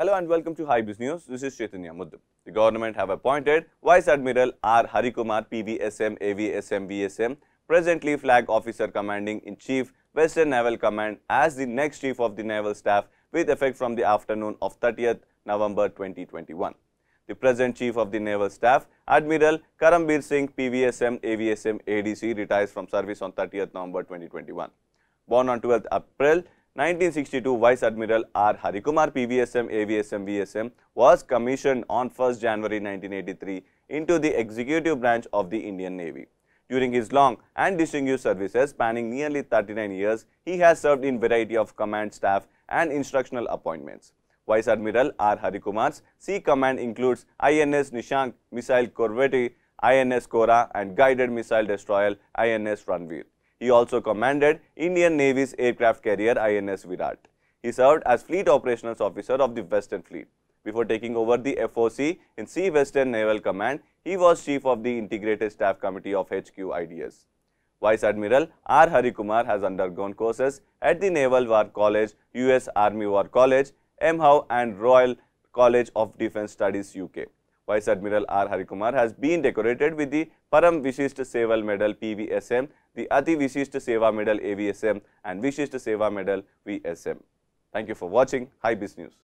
Hello and welcome to Business News. This is Chaitanya Muddam. The government have appointed Vice Admiral R. Harikumar PVSM AVSM VSM, presently Flag Officer Commanding in Chief, Western Naval Command, as the next Chief of the Naval Staff with effect from the afternoon of 30th November 2021. The present Chief of the Naval Staff, Admiral Karambir Singh PVSM AVSM ADC, retires from service on 30th November 2021. Born on 12th April 1962 Vice Admiral R. Harikumar PVSM AVSM VSM was commissioned on 1st January 1983 into the executive branch of the Indian Navy. During his long and distinguished services spanning nearly 39 years, he has served in variety of command staff and instructional appointments. Vice Admiral R. Harikumar's sea command includes INS Nishank missile corvette, INS Kora and guided missile destroyer INS Ranveer. He also commanded Indian Navy's aircraft carrier INS Virat. He served as Fleet Operations Officer of the Western Fleet. Before taking over the FOC in Sea Western Naval Command, he was Chief of the Integrated Staff Committee of HQ IDS. Vice Admiral R. Hari Kumar has undergone courses at the Naval War College, U.S. Army War College, Mhow, and Royal College of Defence Studies UK. Vice Admiral R. Harikumar has been decorated with the Param Vishishta Seval Medal PVSM, the Ati Vishishta Seva Medal AVSM and Vishishta Seva Medal VSM. Thank you for watching High News.